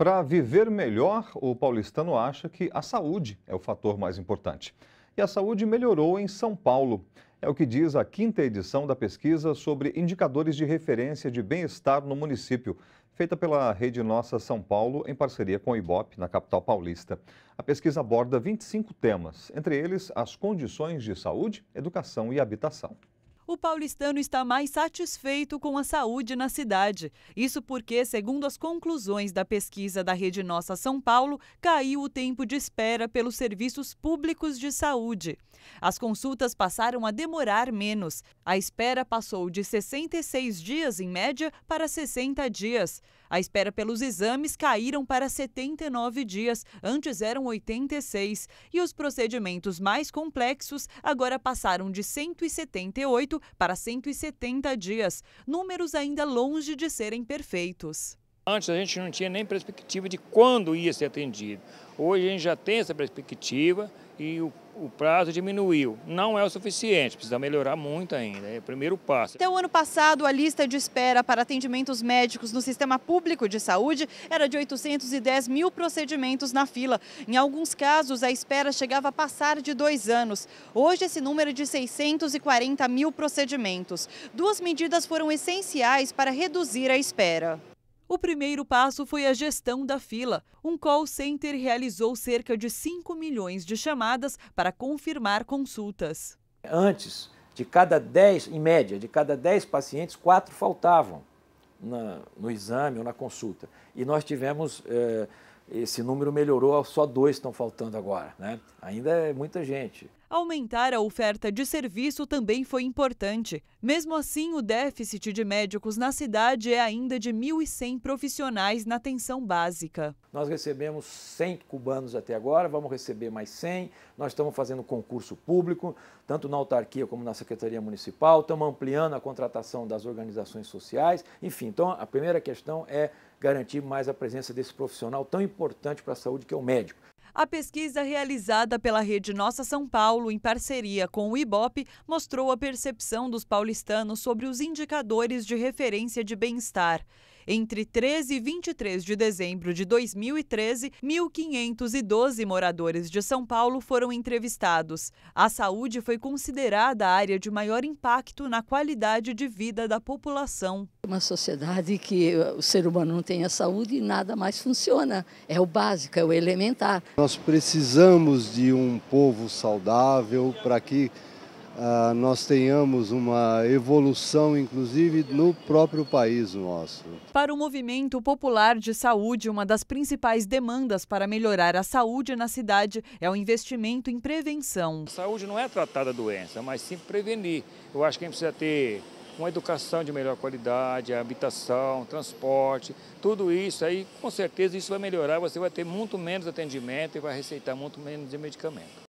Para viver melhor, o paulistano acha que a saúde é o fator mais importante. E a saúde melhorou em São Paulo. É o que diz a quinta edição da pesquisa sobre indicadores de referência de bem-estar no município, feita pela Rede Nossa São Paulo em parceria com o IBOP, na capital paulista. A pesquisa aborda 25 temas, entre eles as condições de saúde, educação e habitação o paulistano está mais satisfeito com a saúde na cidade. Isso porque, segundo as conclusões da pesquisa da Rede Nossa São Paulo, caiu o tempo de espera pelos serviços públicos de saúde. As consultas passaram a demorar menos. A espera passou de 66 dias, em média, para 60 dias. A espera pelos exames caíram para 79 dias, antes eram 86, e os procedimentos mais complexos agora passaram de 178 para 170 dias, números ainda longe de serem perfeitos. Antes a gente não tinha nem perspectiva de quando ia ser atendido. Hoje a gente já tem essa perspectiva e o, o prazo diminuiu. Não é o suficiente, precisa melhorar muito ainda, é o primeiro passo. Até o então, ano passado, a lista de espera para atendimentos médicos no sistema público de saúde era de 810 mil procedimentos na fila. Em alguns casos, a espera chegava a passar de dois anos. Hoje, esse número é de 640 mil procedimentos. Duas medidas foram essenciais para reduzir a espera. O primeiro passo foi a gestão da fila. Um call center realizou cerca de 5 milhões de chamadas para confirmar consultas. Antes, de cada 10, em média, de cada 10 pacientes, 4 faltavam na, no exame ou na consulta. E nós tivemos, eh, esse número melhorou, só dois estão faltando agora. Né? Ainda é muita gente aumentar a oferta de serviço também foi importante. Mesmo assim, o déficit de médicos na cidade é ainda de 1.100 profissionais na atenção básica. Nós recebemos 100 cubanos até agora, vamos receber mais 100. Nós estamos fazendo concurso público, tanto na autarquia como na Secretaria Municipal, estamos ampliando a contratação das organizações sociais. Enfim, então a primeira questão é garantir mais a presença desse profissional tão importante para a saúde que é o médico. A pesquisa realizada pela Rede Nossa São Paulo, em parceria com o IBOP, mostrou a percepção dos paulistanos sobre os indicadores de referência de bem-estar. Entre 13 e 23 de dezembro de 2013, 1.512 moradores de São Paulo foram entrevistados. A saúde foi considerada a área de maior impacto na qualidade de vida da população uma sociedade que o ser humano não tem a saúde e nada mais funciona. É o básico, é o elementar. Nós precisamos de um povo saudável para que ah, nós tenhamos uma evolução, inclusive, no próprio país nosso. Para o Movimento Popular de Saúde, uma das principais demandas para melhorar a saúde na cidade é o investimento em prevenção. A saúde não é tratar da doença, mas sim prevenir. Eu acho que a gente precisa ter uma educação de melhor qualidade, habitação, transporte, tudo isso aí, com certeza isso vai melhorar, você vai ter muito menos atendimento e vai receitar muito menos de medicamento.